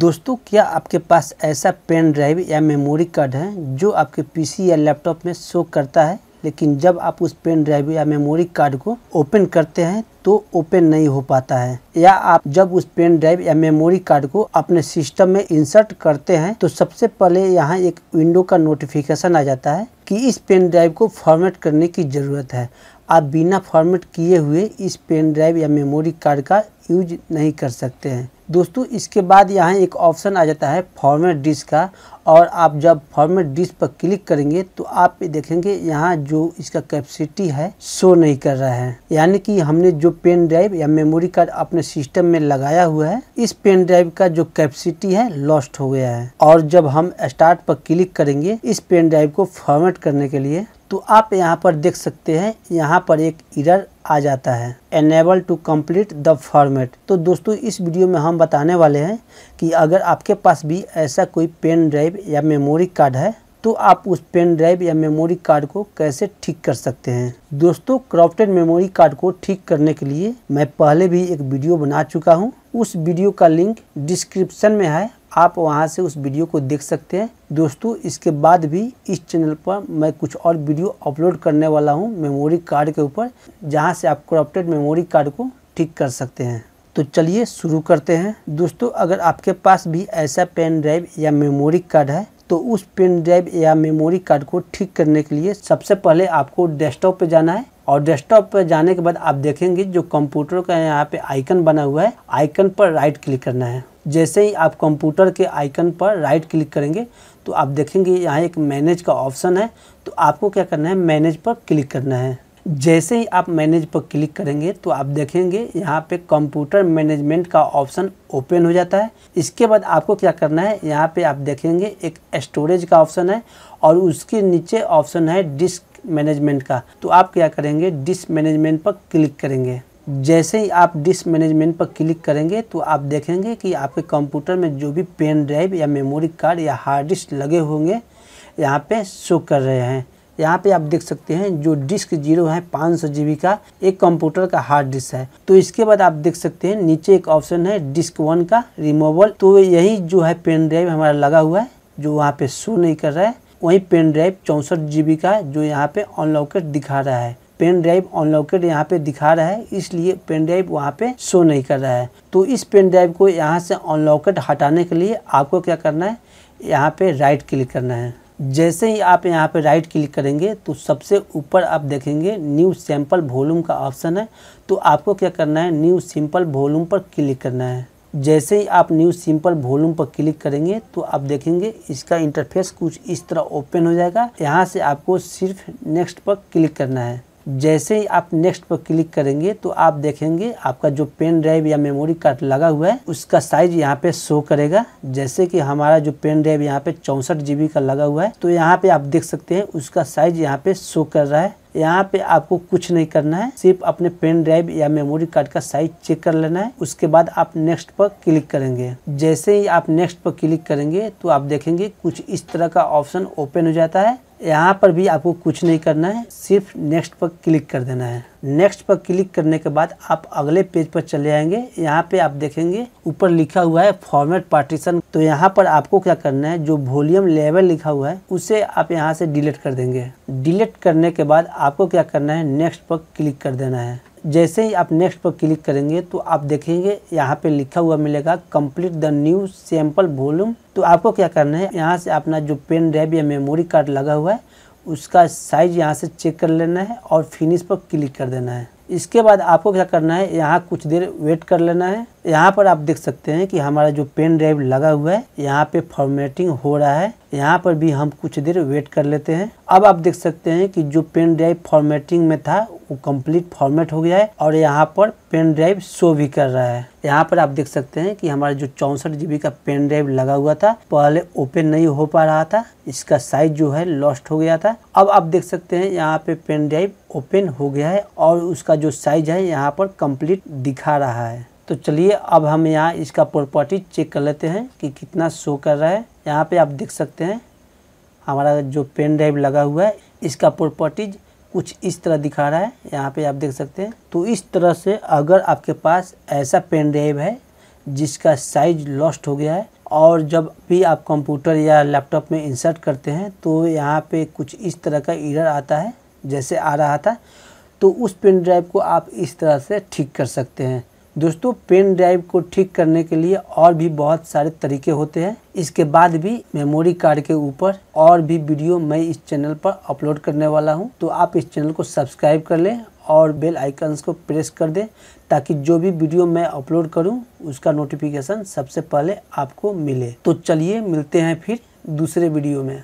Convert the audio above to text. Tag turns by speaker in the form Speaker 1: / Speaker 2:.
Speaker 1: दोस्तों क्या आपके पास ऐसा पेन ड्राइव या मेमोरी कार्ड है जो आपके पीसी या लैपटॉप में शो करता है लेकिन जब आप उस पेन ड्राइव या मेमोरी कार्ड को ओपन करते हैं तो ओपन नहीं हो पाता है या आप जब उस पेन ड्राइव या मेमोरी कार्ड को अपने सिस्टम में इंसर्ट करते हैं तो सबसे पहले यहाँ एक विंडो का नोटिफिकेशन आ जाता है कि इस पेन ड्राइव को फॉर्मेट करने की ज़रूरत है आप बिना फॉर्मेट किए हुए इस पेन ड्राइव या मेमोरी कार्ड का यूज नहीं कर सकते हैं दोस्तों इसके बाद यहाँ एक ऑप्शन आ जाता है फॉर्मेट डिस्क का और आप जब फॉर्मेट डिस्क पर क्लिक करेंगे तो आप देखेंगे यहाँ जो इसका कैपेसिटी है शो नहीं कर रहा है यानी कि हमने जो पेन ड्राइव या मेमोरी कार्ड अपने सिस्टम में लगाया हुआ है इस पेन ड्राइव का जो कैपेसिटी है लॉस्ट हो गया है और जब हम स्टार्ट पर क्लिक करेंगे इस पेन ड्राइव को फॉर्मेट करने के लिए तो आप यहाँ पर देख सकते हैं यहाँ पर एक इरर आ जाता है unable to complete the format तो दोस्तों इस वीडियो में हम बताने वाले हैं कि अगर आपके पास भी ऐसा कोई पेन ड्राइव या मेमोरी कार्ड है तो आप उस पेन ड्राइव या मेमोरी कार्ड को कैसे ठीक कर सकते हैं दोस्तों क्रॉफ्टेड मेमोरी कार्ड को ठीक करने के लिए मैं पहले भी एक वीडियो बना चुका हूँ उस वीडियो का लिंक डिस्क्रिप्शन में है आप वहाँ से उस वीडियो को देख सकते हैं दोस्तों इसके बाद भी इस चैनल पर मैं कुछ और वीडियो अपलोड करने वाला हूँ मेमोरी कार्ड के ऊपर जहाँ से आप करप्टेड मेमोरी कार्ड को ठीक कर सकते हैं तो चलिए शुरू करते हैं दोस्तों अगर आपके पास भी ऐसा पेन ड्राइव या मेमोरी कार्ड है तो उस पेन ड्राइव या मेमोरी कार्ड को ठीक करने के लिए सबसे पहले आपको डेस्कटॉप पे जाना है और डेस्कटॉप पर जाने के बाद आप देखेंगे जो कंप्यूटर का यहाँ पे आइकन बना हुआ है आइकन पर राइट क्लिक करना है जैसे ही आप कंप्यूटर के आइकन पर राइट क्लिक करेंगे तो आप देखेंगे यहाँ एक मैनेज का ऑप्शन है तो आपको क्या करना है मैनेज पर क्लिक करना है जैसे ही आप मैनेज पर क्लिक करेंगे तो आप देखेंगे यहाँ पे कंप्यूटर मैनेजमेंट का ऑप्शन ओपन हो जाता है इसके बाद आपको क्या करना है यहाँ पे आप देखेंगे एक स्टोरेज का ऑप्शन है और उसके नीचे ऑप्शन है डिस्क मैनेजमेंट का तो आप क्या करेंगे डिस्क मैनेजमेंट पर क्लिक करेंगे जैसे ही आप डिस्क मैनेजमेंट पर क्लिक करेंगे तो आप देखेंगे कि आपके कंप्यूटर में जो भी पेन ड्राइव या मेमोरी कार्ड या हार्ड डिस्क लगे होंगे यहाँ पे शो कर रहे हैं यहाँ पे आप देख सकते हैं जो डिस्क जीरो है पाँच सौ जी का एक कंप्यूटर का हार्ड डिस्क है तो इसके बाद आप देख सकते हैं नीचे एक ऑप्शन है डिस्क वन का रिमूवल तो यही जो है पेन ड्राइव हमारा लगा हुआ है जो वहाँ पे शो नहीं कर रहा है वही पेन ड्राइव चौंसठ जी का जो यहाँ पे अनलॉकेट दिखा रहा है पेन ड्राइव अनलॉकेड यहाँ पे दिखा रहा है इसलिए पेन ड्राइव वहाँ पे शो नहीं कर रहा है तो इस पेन ड्राइव को यहाँ से अनलॉकेड हटाने के लिए आपको क्या करना है यहाँ पे राइट क्लिक करना है जैसे ही आप यहाँ पे राइट क्लिक करेंगे तो सबसे ऊपर आप देखेंगे न्यू सैम्पल वॉल्यूम का ऑप्शन है तो आपको क्या करना है न्यू सिंपल वॉल्यूम पर क्लिक करना है जैसे ही आप न्यू सिंपल वॉल्यूम पर क्लिक करेंगे तो आप देखेंगे इसका इंटरफेस कुछ इस तरह ओपन हो जाएगा यहाँ से आपको सिर्फ नेक्स्ट पर क्लिक करना है जैसे ही आप नेक्स्ट पर क्लिक करेंगे तो आप देखेंगे आपका जो पेन ड्राइव या मेमोरी कार्ड लगा हुआ है उसका साइज यहाँ पे शो करेगा जैसे कि हमारा जो पेन ड्राइव यहाँ पे चौंसठ जीबी का लगा हुआ है तो यहाँ पे आप देख सकते हैं उसका साइज यहाँ पे शो कर रहा है यहाँ पे आपको कुछ नहीं करना है सिर्फ अपने पेन ड्राइव या मेमोरी कार्ड का साइज चेक कर लेना है उसके बाद आप नेक्स्ट पर क्लिक करेंगे जैसे ही आप नेक्स्ट पर क्लिक करेंगे तो आप देखेंगे कुछ इस तरह का ऑप्शन ओपन हो जाता है यहाँ पर भी आपको कुछ नहीं करना है सिर्फ नेक्स्ट पर क्लिक कर देना है नेक्स्ट पर क्लिक करने के बाद आप अगले पेज पर चले आएंगे यहाँ पे आप देखेंगे ऊपर लिखा हुआ है फॉर्मेट पार्टीशन तो यहाँ पर आपको क्या करना है जो वॉल्यूम लेवल लिखा हुआ है उसे आप यहाँ से डिलीट कर देंगे डिलीट करने के बाद आपको क्या करना है नेक्स्ट पर क्लिक कर देना है जैसे ही आप नेक्स्ट पर क्लिक करेंगे तो आप देखेंगे यहाँ पे लिखा हुआ मिलेगा complete the new sample volume तो आपको क्या करना है यहाँ से अपना जो पेन ड्राइव या मेमोरी कार्ड लगा हुआ है उसका साइज यहाँ से चेक कर लेना है और फिनिश पर क्लिक कर देना है इसके बाद आपको क्या करना है यहाँ कुछ देर वेट कर लेना है यहाँ पर आप देख सकते हैं कि हमारा जो पेन ड्राइव लगा हुआ है यहाँ पे फॉर्मेटिंग हो रहा है यहाँ पर भी हम कुछ देर वेट कर लेते हैं अब आप देख सकते हैं कि जो पेन ड्राइव फॉर्मेटिंग में था वो कंप्लीट फॉर्मेट हो गया है और यहाँ पर पेन ड्राइव शो भी कर रहा है यहाँ पर आप देख सकते हैं कि हमारा जो चौंसठ जीबी का पेन ड्राइव लगा हुआ था पहले ओपन नहीं हो पा रहा था इसका साइज जो है लॉस्ट हो गया था अब आप देख सकते हैं यहाँ पे पेन ड्राइव ओपन हो गया है और उसका जो साइज है यहाँ पर कम्प्लीट दिखा रहा है तो चलिए अब हम यहाँ इसका प्रॉपर्टी चेक कर लेते हैं कि कितना शो कर रहा है यहाँ पे आप देख सकते हैं हमारा जो पेन ड्राइव लगा हुआ है इसका प्रॉपर्टीज कुछ इस तरह दिखा रहा है यहाँ पे आप देख सकते हैं तो इस तरह से अगर आपके पास ऐसा पेन ड्राइव है जिसका साइज लॉस्ट हो गया है और जब भी आप कंप्यूटर या लैपटॉप में इंसर्ट करते हैं तो यहाँ पे कुछ इस तरह का इरर आता है जैसे आ रहा था तो उस पेन ड्राइव को आप इस तरह से ठीक कर सकते हैं दोस्तों पेन ड्राइव को ठीक करने के लिए और भी बहुत सारे तरीके होते हैं इसके बाद भी मेमोरी कार्ड के ऊपर और भी वीडियो मैं इस चैनल पर अपलोड करने वाला हूं तो आप इस चैनल को सब्सक्राइब कर लें और बेल आइकन्स को प्रेस कर दें ताकि जो भी वीडियो मैं अपलोड करूं उसका नोटिफिकेशन सबसे पहले आपको मिले तो चलिए मिलते हैं फिर दूसरे वीडियो में